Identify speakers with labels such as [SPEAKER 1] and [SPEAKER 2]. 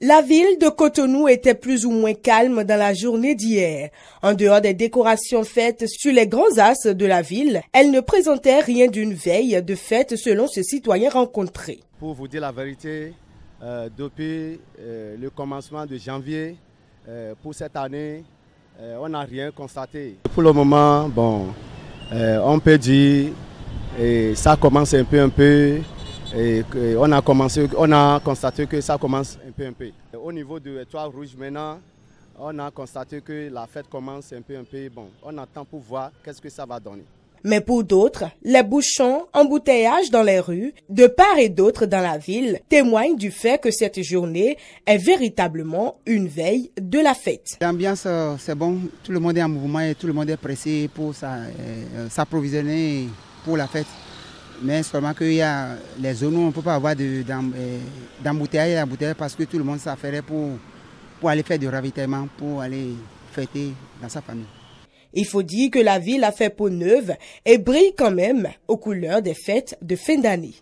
[SPEAKER 1] La ville de Cotonou était plus ou moins calme dans la journée d'hier. En dehors des décorations faites sur les grands as de la ville, elle ne présentait rien d'une veille de fête selon ce citoyen rencontré.
[SPEAKER 2] Pour vous dire la vérité, euh, depuis euh, le commencement de janvier, euh, pour cette année, on n'a rien constaté. Pour le moment, bon, on peut dire, et ça commence un peu, un peu, et, on, a commencé, on a constaté que ça commence un peu un peu. Au niveau de l'étoile rouge maintenant, on a constaté que la fête commence un peu un peu. Bon, on attend pour voir qu'est-ce que ça va donner.
[SPEAKER 1] Mais pour d'autres, les bouchons, embouteillages dans les rues, de part et d'autre dans la ville, témoignent du fait que cette journée
[SPEAKER 3] est véritablement une veille de la fête. L'ambiance, euh, c'est bon, tout le monde est en mouvement et tout le monde est pressé pour euh, euh, s'approvisionner pour la fête. Mais seulement qu'il y a les zones où on ne peut pas avoir euh, d'embouteillage d'embouteillage parce que tout le monde s'affairait pour, pour aller faire du ravitaillement, pour aller fêter dans sa famille.
[SPEAKER 1] Il faut dire que la ville a fait peau neuve et brille quand même aux couleurs des fêtes de fin d'année.